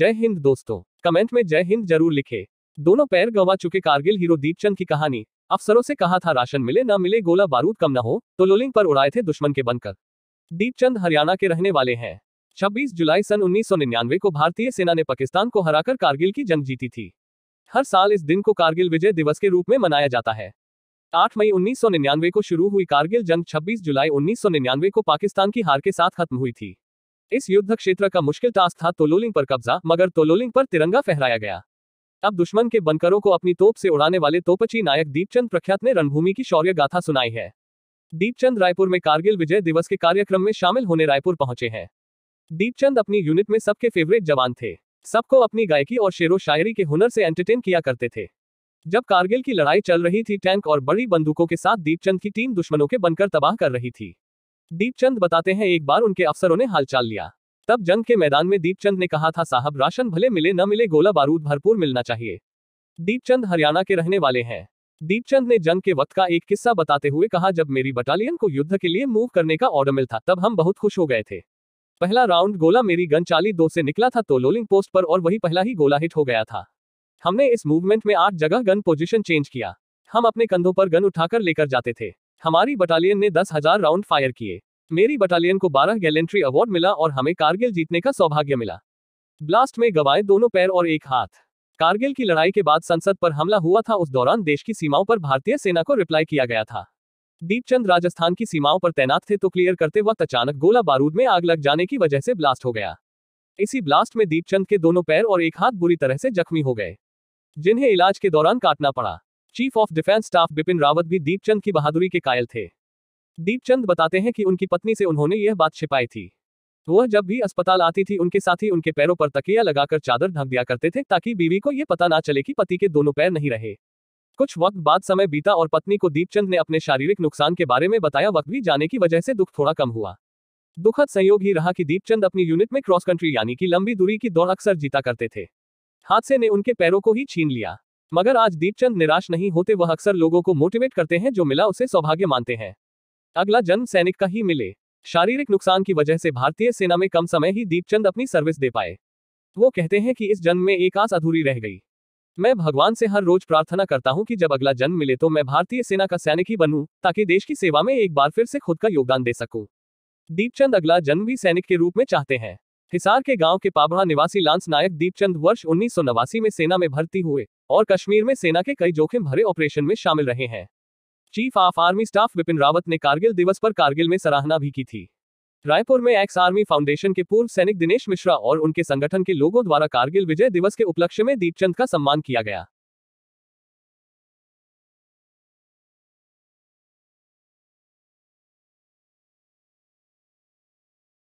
जय हिंद दोस्तों कमेंट में जय हिंद जरूर लिखे दोनों पैर गंवा चुके कारगिल हीरो दीपचंद की कहानी अफसरों से कहा था राशन मिले ना मिले गोला बारूद कम ना हो तो लोलिंग पर उड़ाए थे दुश्मन के बनकर दीपचंद हरियाणा के रहने वाले हैं 26 जुलाई सन 1999 को भारतीय सेना ने पाकिस्तान को हराकर कारगिल की जंग जीती थी हर साल इस दिन को कारगिल विजय दिवस के रूप में मनाया जाता है 8 मई 1999 को शुरू हुई कारगिल जंग 26 जुलाई 1999 को पाकिस्तान की हार के साथ खत्म हुई थी इस युद्ध क्षेत्र का मुश्किल टास्क था तोलोलिंग पर कब्जा मगर तोलोलिंग पर तिरंगा फहराया गया अब दुश्मन के बनकरों को अपनी तोप से उड़ाने वाले तोपची नायक दीपचंद प्रख्यात ने रणभूमि की शौर्य गाथा सुनाई है दीपचंद रायपुर में कारगिल विजय दिवस के कार्यक्रम में शामिल होने रायपुर पहुंचे हैं दीपचंद अपनी यूनिट में सबके फेवरेट जवान थे सबको अपनी गायकी और शेरो शायरी के हुनर से एंटरटेन किया करते थे जब कारगिल की लड़ाई चल रही थी टैंक और बड़ी बंदूकों के साथ दीपचंद की टीम दुश्मनों के बनकर तबाह कर रही थी दीपचंद बताते हैं एक बार उनके अफसरों ने हालचाल लिया तब जंग के मैदान में दीपचंद ने कहा था साहब राशन भले मिले न मिले गोला बारूद भरपूर मिलना चाहिए दीपचंद हरियाणा के रहने वाले हैं दीपचंद ने जंग के वक्त का एक किस्सा बताते हुए कहा जब मेरी बटालियन को युद्ध के लिए मूव करने का ऑर्डर मिला था तब हम बहुत खुश हो गए थे पहला राउंड गोला मेरी गन चाली दो से निकला था तो लोलिंग पोस्ट पर और वही पहला ही गोला हिट हो गया था हमने इस मूवमेंट में आठ जगह गन पोजीशन चेंज किया हम अपने कंधों पर गन उठाकर लेकर जाते थे हमारी बटालियन ने दस हजार राउंड फायर किए मेरी बटालियन को बारह गैलेंट्री अवार्ड मिला और हमें कारगिल जीतने का सौभाग्य मिला ब्लास्ट में गवाए दोनों पैर और एक हाथ कारगिल की लड़ाई के बाद संसद पर हमला हुआ था उस दौरान देश की सीमाओं पर भारतीय सेना को रिप्लाई किया गया था दीपचंद राजस्थान की सीमाओं पर तैनात थे तो क्लियर करते वक्त अचानक गोला बारूद में आग लग जाने की वजह से ब्लास्ट हो गया इसी ब्लास्ट में दीपचंद के दोनों पैर और एक हाथ बुरी तरह से जख्मी हो गए जिन्हें इलाज के दौरान काटना पड़ा chief of defence staff Bipin Rawat भी दीपचंद की बहादुरी के कायल थे दीपचंद बताते हैं कि उनकी पत्नी से उन्होंने यह बात छिपाई थी वह जब भी अस्पताल आती थी उनके साथ ही उनके पैरों पर तकिया लगाकर चादर ढक दिया करते थे ताकि बीवी को यह पता ना चले कि पति के दोनों पैर नहीं रहे कुछ वक्त बाद समय बीता और पत्नी को दीपचंद ने अपने शारीरिक नुकसान के बारे में बताया वक्त भी जाने की वजह से दुख थोड़ा कम हुआ दुखद संयोग ही रहा कि दीपचंद अपनी यूनिट में क्रॉस कंट्री यानी कि लंबी दूरी की दौड़ अक्सर जीता करते थे हादसे ने उनके पैरों को ही छीन लिया मगर आज दीपचंद निराश नहीं होते वह अक्सर लोगों को मोटिवेट करते हैं जो मिला उसे सौभाग्य मानते हैं अगला जन्म सैनिक का ही मिले शारीरिक नुकसान की वजह से भारतीय सेना में कम समय ही दीपचंद अपनी सर्विस दे पाए वो कहते हैं कि इस जन्म में एक आस अधूरी रह गई मैं भगवान से हर रोज प्रार्थना करता हूं कि जब अगला जन्म मिले तो मैं भारतीय सेना का सैनिक ही बनूं ताकि देश की सेवा में एक बार फिर से खुद का योगदान दे सकूं दीपचंद अगला जन्म भी सैनिक के रूप में चाहते हैं हिसार के गांव के पाबड़ा निवासी लांस नायक दीपचंद वर्ष उन्नीस में सेना में भर्ती हुए और कश्मीर में सेना के कई जोखिम भरे ऑपरेशन में शामिल रहे हैं chief of army staff Vipin Rawat ने कारगिल दिवस पर कारगिल में सराहना भी की थी रायपुर में एक्स आर्मी फाउंडेशन के पूर्व सैनिक दिनेश मिश्रा और उनके संगठन के लोगों द्वारा कारगिल विजय दिवस के उपलक्ष्य में दीपचंद का सम्मान किया गया